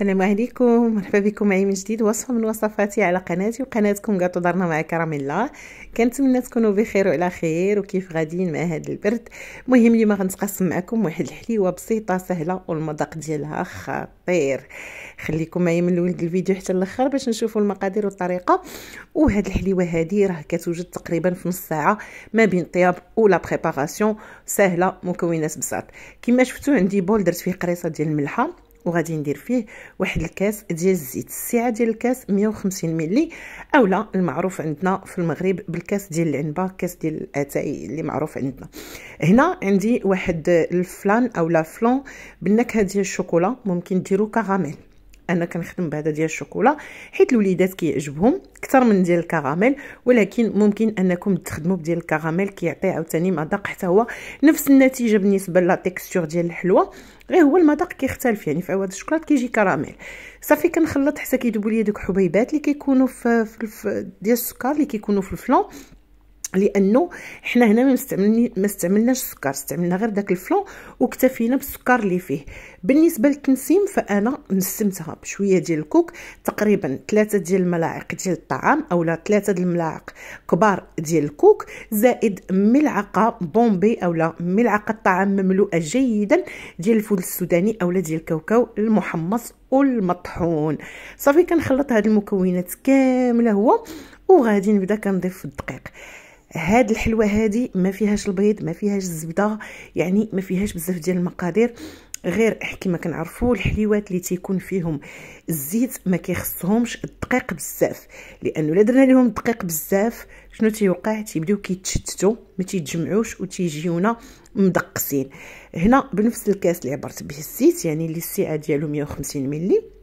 السلام عليكم مرحبا بكم معي من جديد وصفه من وصفاتي على قناتي وقناتكم كاطو دارنا مع كراميلا الله كنتمنى تكونوا بخير وعلى خير وكيف غاديين مع هذا البرد مهم اليوم غنتقاسم معكم واحد الحليوه بسيطه سهله والمذاق ديالها خطير خليكم معايا من الاول الفيديو حتى الاخر باش نشوفوا المقادير والطريقه وهاد الحليوه هذه راه كتوجد تقريبا في نص ساعه ما بين الطياب ولا بريباراسيون سهله مكونات بسيط كما شفتوا عندي بول درت فيه قريصه ديال الملحه وغادي ندير فيه واحد الكاس ديال الزيت السعه ديال الكاس 150 ملي اولا المعروف عندنا في المغرب بالكاس ديال العنبه كاس ديال الاتاي اللي معروف عندنا هنا عندي واحد الفلان اولا فلون بالنكهه ديال الشوكولا ممكن ديرو كراميل انا كنخدم بهذا ديال الشوكولا حيت الوليدات كيعجبهم اكثر من ديال الكراميل ولكن ممكن انكم تخدموا بديال الكراميل كيعطي عاوتاني مذاق حتى هو نفس النتيجه بالنسبه لا تيكستور ديال الحلوه غير هو المذاق كيختلف يعني في عواد الشوكولات كيجي كراميل صافي كنخلط حتى كيدوبوا لي دوك حبيبات اللي كيكونوا في, في, في ديال السكر اللي كيكونوا في الفلون لانه حنا هنا ما مستعملني ما استعملناش السكر استعملنا غير داك الفلون واكتفينا بالسكر اللي فيه بالنسبه للتنسيم فانا نسمتها بشويه ديال الكوك تقريبا ثلاثة ديال الملاعق ديال الطعام اولا ثلاثة ديال الملاعق كبار ديال الكوك زائد ملعقه بومبي اولا ملعقه طعام مملوءه جيدا ديال الفول السوداني اولا ديال الكاوكاو المحمص والمطحون صافي كنخلط هذه المكونات كامله هو وغادي نبدا كنضيف الدقيق هاد الحلوه هادي ما فيهاش البيض ما فيهاش الزبده يعني ما فيهاش بزاف ديال المقادير غير كما كنعرفوا الحليوات اللي تيكون فيهم الزيت ما كيخصهمش الدقيق بزاف لانه الا درنا لهم الدقيق بزاف شنو تيوقع تيبداو كيتشتتوا ما تيتجمعوش وتيجيونا مدقسين هنا بنفس الكاس اللي عبرت به الزيت يعني اللي السعه ديالو 150 ملي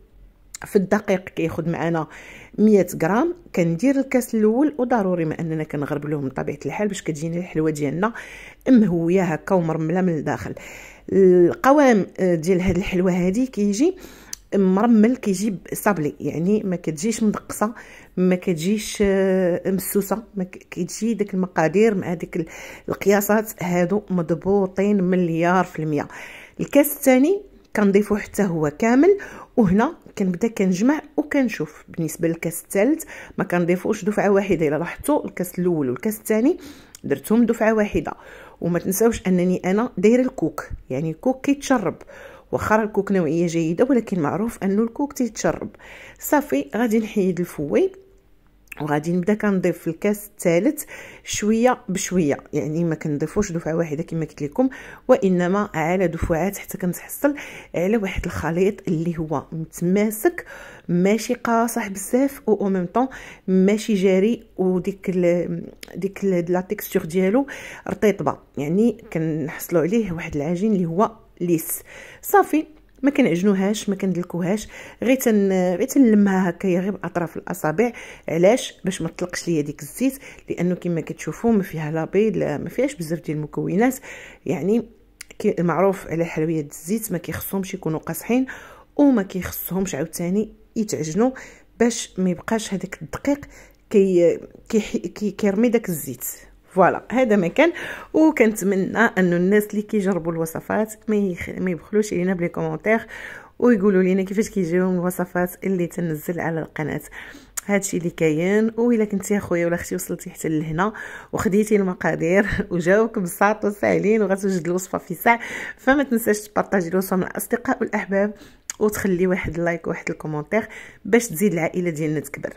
في الدقيق كياخد معنا 100 غرام كندير الكاس الاول وضروري ما اننا كنغربلوهم بطبيعه الحال باش كتجينا الحلوه ديالنا مهويه هكا ومرمله من الداخل القوام آه، ديال هاد الحلوه هذه كيجي مرمل كيجي صابلي يعني ما كتجيش مدقصه ما كتجيش آه، مسوسه ما كتجي ديك المقادير مع ديك القياسات هادو مضبوطين مليار في المية الكاس الثاني كنضيفو حتى هو كامل وهنا كنبدا كنجمع وكنشوف بالنسبه للكاس الثالث ما كنضيفوش دفعه واحده الا لاحظتوا الكاس الاول والكاس الثاني درتهم دفعه واحده وما تنساوش انني انا دايره الكوك يعني الكوك كيتشرب واخا الكوك نوعيه جيده ولكن معروف انه الكوك تيتشرب صافي غادي نحيد الفوي وغادي نبدا كنضيف في الكاس الثالث شويه بشويه يعني ما كنضيفوش دفعه واحده كما قلت لكم وانما على دفعات حتى كنتحصل على واحد الخليط اللي هو متماسك ماشي قاصح بزاف او ميم طون ماشي جاري وديك ال ديك لا تيكستور ديالو رطيطبه يعني كنحصلوا عليه واحد العجين اللي هو ليس صافي ما كنعجنوهاش ما كندلكوهاش غير تن غير تنلمها هكايا غير باطراف الاصابع علاش باش ما تطلقش ليا ديك الزيت لانه كما كتشوفوا ما فيها لا بيض ما فيهاش بزاف ديال المكونات يعني معروف على حلويات الزيت ما كيخصهمش يكونوا قاصحين وما كيخصهمش عاوتاني يتعجنوا باش ما يبقاش هذاك الدقيق كي كي كيرمي داك الزيت فوالا هذا ما كان وكنتمنى انه الناس اللي كيجربوا الوصفات ما يخ... ما يبخلوش علينا بلي كومونتير ويقولوا لينا كيفاش كيجيهم الوصفات اللي تنزل على القناه هادشي اللي كاين وإلا كنتي اخويا ولا اختي وصلتي حتى لهنا وخديتي المقادير وجاوك بساط وساهلين وغتوجد الوصفه في ساعه فما تنساش تبارطاجي الوصفه مع الاصدقاء والاحباب وتخلي واحد اللايك وواحد الكومونتير باش تزيد العائله ديالنا تكبر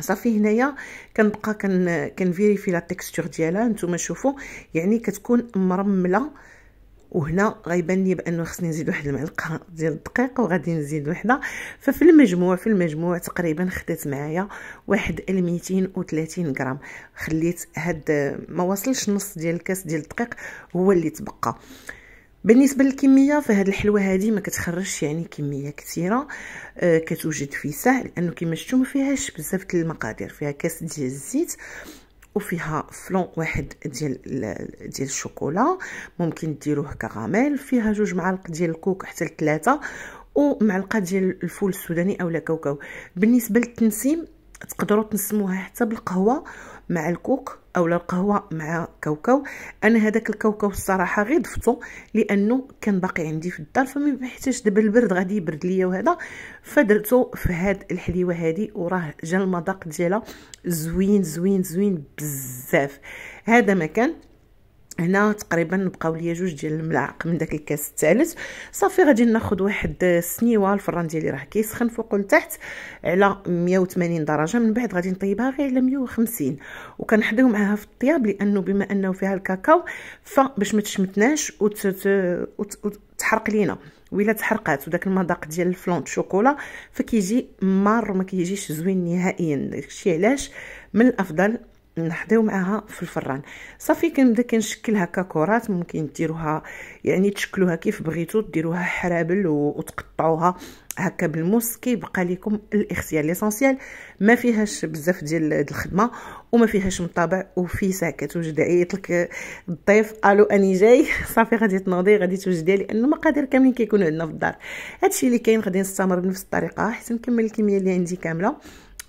صافي هنايا كنبقى كن كنفيريفي لا تيكستور ديالها نتوما شوفوا يعني كتكون مرمله وهنا غيبان لي بانه خصني نزيد واحد المعلقه ديال الدقيق وغادي نزيد وحده ففي المجموع في المجموع تقريبا خديت معايا واحد 230 غرام خليت هاد ما وصلش نص ديال الكاس ديال الدقيق هو اللي تبقى بالنسبه للكميه فهاد الحلوه هذه ما كتخرجش يعني كميه كثيره آه كتوجد في سهل لانه كما شفتوا ما فيهاش بزاف ديال المقادير فيها كاس ديال الزيت وفيها فلون واحد ديال ديال الشوكولا ممكن ديروه كراميل فيها جوج معالق ديال الكوك حتى لثلاثه ومعلقه ديال الفول السوداني اولا كاوكاو بالنسبه للتنسيم تقدروا تنسموها حتى بالقهوه مع الكوك اولا القهوه مع كاوكاو انا هذاك الكاوكاو الصراحه غير ضفتو لانه كان باقي عندي في الدار فما محتاجش دابا البرد غادي يبرد ليا وهذا فدرته في هاد الحليوه هادي وراه جا المذاق ديالها زوين زوين زوين بزاف هذا مكان هنا تقريبا بقاو ليا جوج ديال الملاعق من داك الكاس الثالث صافي غادي ناخذ واحد السنيوه الفران ديالي راه كيسخن فوق لتحت على 180 درجه من بعد غادي نطيبها غير على 150 وكنحضيو معاها في الطياب لانه بما انه فيها الكاكاو فباش ما تشمتناش وتحرق لينا ويلا تحرقات وداك المذاق ديال الفلون شوكولا فكيجي مار وما كيجيش زوين نهائيا داكشي علاش من الافضل نحضيو معاها في الفران صافي كنبدا كنشكل هكا كرات ممكن ديروها يعني تشكلوها كيف بغيتو ديروها حرابل وتقطعوها هكا بالموس كيبقى لكم الاختيار ليسونسيال ما فيهاش بزاف ديال الخدمه وما فيهاش مطابع وفي ساكت وجد عيط لك الضيف الو اني جاي صافي غادي تنوضي غادي توجدي لانه المقادير كاملين كيكونوا عندنا في الدار هادشي اللي كاين غادي نستمر بنفس الطريقه حتى نكمل الكميه اللي عندي كامله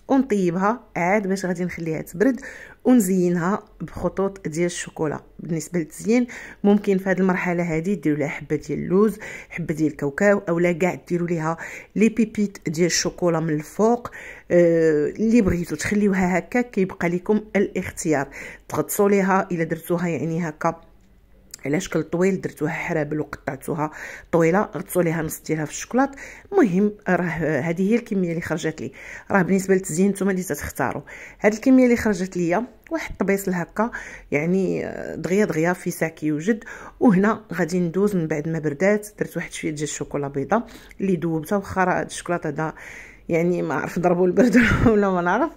ونطيبها عاد باش غادي نخليها تبرد ونزينها بخطوط ديال الشوكولا بالنسبه للتزيين ممكن في هذه المرحله هذه ديروا لها حبه ديال اللوز حبه ديال الكاوكاو اولا كاع ديروا ليها لي بيبيت ديال الشوكولا من الفوق آه، اللي بغيتوا بغيتو تخليوها هكا كيبقى لكم الاختيار تغطسوا ليها الا درتوها يعني هكا على شكل طويل درتوها حرابل وقطعتوها طويله غطسوا ليها نص ديالها في الشكلاط المهم راه هذه هي الكميه اللي خرجت لي راه بالنسبه للتزيين نتوما اللي تختاروا هذه الكميه اللي خرجت ليا واحد الطبيصل هكا يعني آه، دغيا دغيا في ساكي كيوجد وهنا غادي ندوز من بعد ما بردات درت واحد شويه ديال الشوكولا بيضه اللي ذوبتها واخا راه الشوكولاط هذا يعني ما عرف ضربوا البرد ولا ما نعرف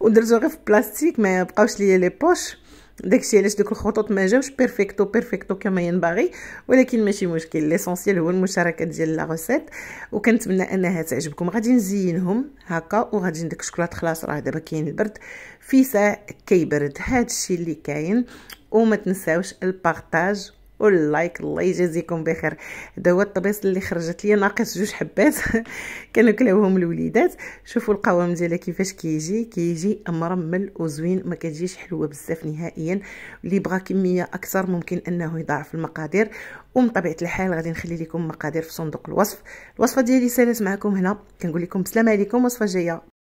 ودرتو غير في بلاستيك ما بقاوش ليا لي بوش داكشي علاش دوك الخطوط ما جاوش بيرفيكتو بيرفيكتو كما ينبغي ولكن ماشي مشكل ليسونسييل هو المشاركه ديال لا ريسيت وكنتمنى انها تعجبكم غادي نزينهم هكا وغادي نديك الشوكولاط خلاص راه دابا كاين البرد في ساع كيبرد هادشي اللي كاين وما تنساوش البارطاج واللايك الله يجازيكم بخير هذا هو الطبيس اللي خرجت لي ناقص جوج حبات كانوا كلاوهم الوليدات شوفوا القوام ديالها كيفاش كيجي كيجي مرمل وزوين ما كتجيش حلوه بزاف نهائيا اللي بغى كميه اكثر ممكن انه يضاعف المقادير ومن طبيعه الحال غادي نخلي لكم مقادير في صندوق الوصف الوصفه ديالي سالات معكم هنا كنقول لكم السلام عليكم وصفه جايه